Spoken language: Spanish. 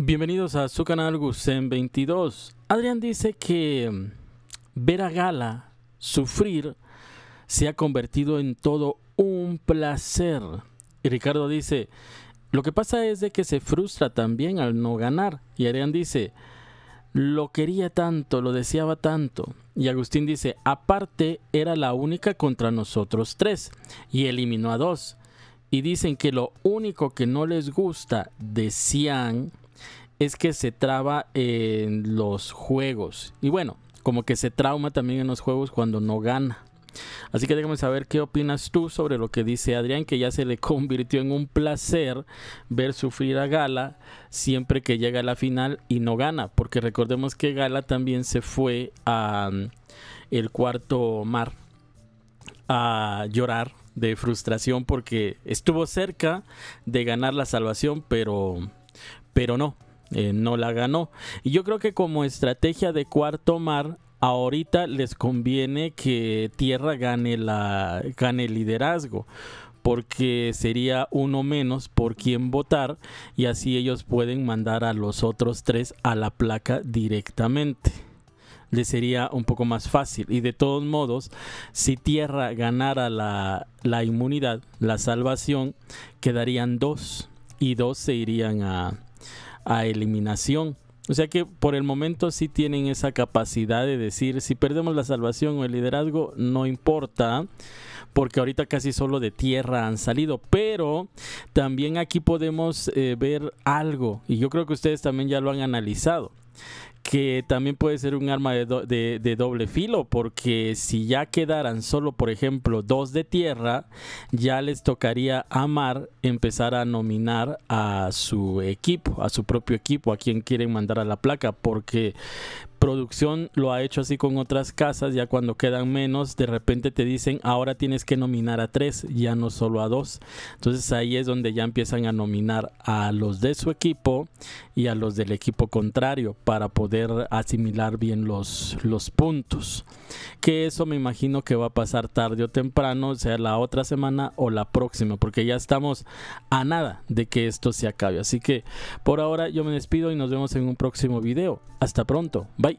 Bienvenidos a su canal Gusen 22. Adrián dice que mm, ver a Gala sufrir se ha convertido en todo un placer. Y Ricardo dice, lo que pasa es de que se frustra también al no ganar. Y Adrián dice, lo quería tanto, lo deseaba tanto. Y Agustín dice, aparte era la única contra nosotros tres y eliminó a dos. Y dicen que lo único que no les gusta decían es que se traba en los juegos. Y bueno, como que se trauma también en los juegos cuando no gana. Así que déjame saber qué opinas tú sobre lo que dice Adrián, que ya se le convirtió en un placer ver sufrir a Gala siempre que llega a la final y no gana, porque recordemos que Gala también se fue a mm, el cuarto mar a llorar de frustración porque estuvo cerca de ganar la salvación, pero pero no, eh, no la ganó. Y yo creo que como estrategia de cuarto mar, ahorita les conviene que Tierra gane, la, gane el liderazgo porque sería uno menos por quien votar y así ellos pueden mandar a los otros tres a la placa directamente. Les sería un poco más fácil. Y de todos modos, si Tierra ganara la, la inmunidad, la salvación, quedarían dos y dos se irían a, a eliminación. O sea que por el momento sí tienen esa capacidad de decir, si perdemos la salvación o el liderazgo, no importa, porque ahorita casi solo de tierra han salido. Pero también aquí podemos eh, ver algo, y yo creo que ustedes también ya lo han analizado que también puede ser un arma de, doble filo, porque si ya quedaran solo, por ejemplo, dos de tierra, ya les tocaría a Mar empezar a nominar a su equipo, a su propio equipo, a quien quieren mandar a la placa, porque producción lo ha hecho así con otras casas, ya cuando quedan menos, de repente te dicen, ahora tienes que nominar a tres, ya no solo a dos. Entonces ahí es donde ya empiezan a nominar a los de su equipo y a los del equipo contrario para poder asimilar bien los, los puntos. Que eso me imagino que va a pasar tarde o temprano, sea la otra semana o la próxima, porque ya estamos a nada de que esto se acabe. Así que por ahora yo me despido y nos vemos en un próximo video. Hasta pronto. Bye. バイ